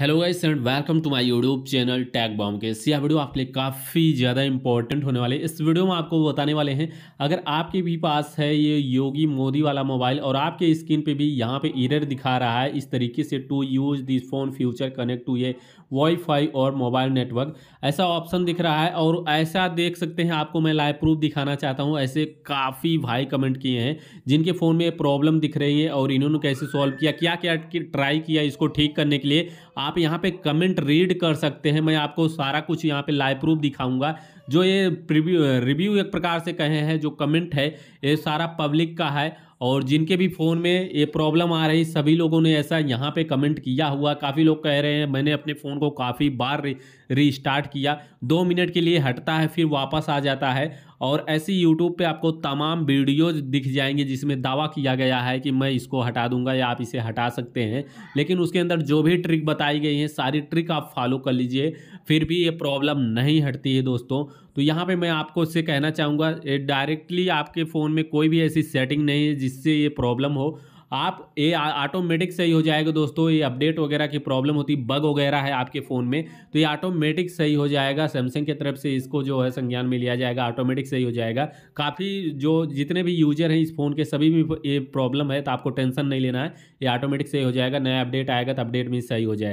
hello guys and welcome to my YouTube channel tag bomb के यह video आपके लिए काफ़ी ज़्यादा इंपॉर्टेंट होने वाले इस वीडियो में आपको बताने वाले हैं अगर आपके भी पास है ये योगी मोदी वाला मोबाइल और आपके स्क्रीन पे भी यहाँ पे इरर दिखा रहा है इस तरीके से to use this phone future connect to ये वाईफाई और मोबाइल नेटवर्क ऐसा ऑप्शन दिख रहा है और ऐसा देख सकते हैं आपको मैं लाइव प्रूफ दिखाना चाहता हूँ ऐसे काफ़ी भाई कमेंट किए हैं जिनके फ़ोन में प्रॉब्लम दिख रही है और इन्होंने कैसे सॉल्व किया क्या क्या ट्राई किया इसको ठीक करने के लिए आप यहाँ पे कमेंट रीड कर सकते हैं मैं आपको सारा कुछ यहाँ पे लाइव प्रूफ दिखाऊंगा जो ये रिव्यू एक प्रकार से कहे हैं जो कमेंट है ये सारा पब्लिक का है और जिनके भी फ़ोन में ये प्रॉब्लम आ रही सभी लोगों ने ऐसा यहाँ पे कमेंट किया हुआ काफ़ी लोग कह रहे हैं मैंने अपने फ़ोन को काफ़ी बार रीस्टार्ट किया दो मिनट के लिए हटता है फिर वापस आ जाता है और ऐसी यूट्यूब पे आपको तमाम वीडियोज दिख जाएंगे जिसमें दावा किया गया है कि मैं इसको हटा दूंगा या आप इसे हटा सकते हैं लेकिन उसके अंदर जो भी ट्रिक बताई गई है सारी ट्रिक आप फॉलो कर लीजिए फिर भी ये प्रॉब्लम नहीं हटती है दोस्तों तो यहाँ पर मैं आपको इससे कहना चाहूँगा डायरेक्टली आपके फ़ोन में कोई भी ऐसी सेटिंग नहीं है जिस जिससे ये प्रॉब्लम हो आप ये ऑटोमेटिक सही हो जाएगा दोस्तों ये अपडेट वगैरह की प्रॉब्लम होती बग वगैरह हो है आपके फ़ोन में तो ये ऑटोमेटिक सही हो जाएगा सैमसंग की तरफ से इसको जो है संज्ञान में लिया जाएगा ऑटोमेटिक सही हो जाएगा काफ़ी जो जितने भी यूजर हैं इस फ़ोन के सभी भी ये प्रॉब्लम है तो आपको टेंशन नहीं लेना है ये ऑटोमेटिक सही हो जाएगा नया अपडेट आएगा तो अपडेट भी सही हो जाएगा